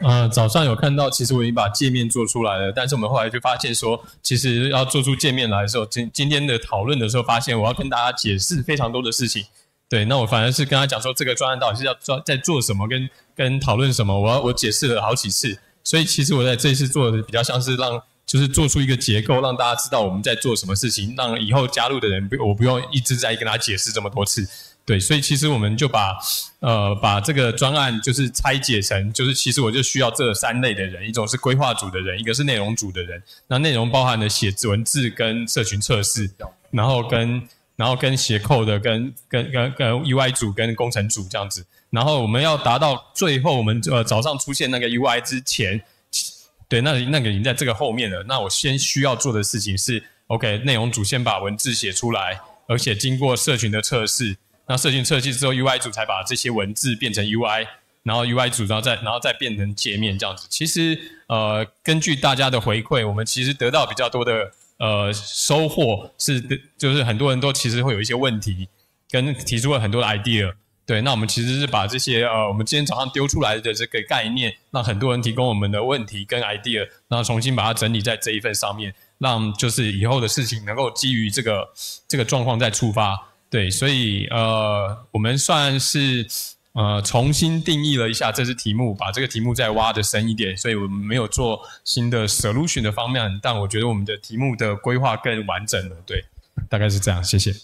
呃，早上有看到，其实我已经把界面做出来了，但是我们后来就发现说，其实要做出界面来的时候，今今天的讨论的时候，发现我要跟大家解释非常多的事情。对，那我反而是跟他讲说，这个专案到底是要做在做什么，跟跟讨论什么，我要我解释了好几次。所以其实我在这次做的比较像是让，就是做出一个结构，让大家知道我们在做什么事情，让以后加入的人不，我不用一直在跟他解释这么多次。对，所以其实我们就把呃把这个专案就是拆解成，就是其实我就需要这三类的人，一种是规划组的人，一个是内容组的人。那内容包含了写文字跟社群测试，然后跟然后跟斜扣的，跟跟跟跟 UI 组跟工程组这样子。然后我们要达到最后我们呃早上出现那个 UI 之前，对，那那个已经在这个后面了。那我先需要做的事情是，OK，内容组先把文字写出来，而且经过社群的测试。那社群设计之后，UI 组才把这些文字变成 UI，然后 UI 组然后再然后再变成界面这样子。其实呃，根据大家的回馈，我们其实得到比较多的呃收获是，就是很多人都其实会有一些问题，跟提出了很多 idea。对，那我们其实是把这些呃，我们今天早上丢出来的这个概念，让很多人提供我们的问题跟 idea，然后重新把它整理在这一份上面，让就是以后的事情能够基于这个这个状况再出发。对，所以呃，我们算是呃重新定义了一下这支题目，把这个题目再挖的深一点。所以我们没有做新的 solution 的方面，但我觉得我们的题目的规划更完整了。对，大概是这样，谢谢。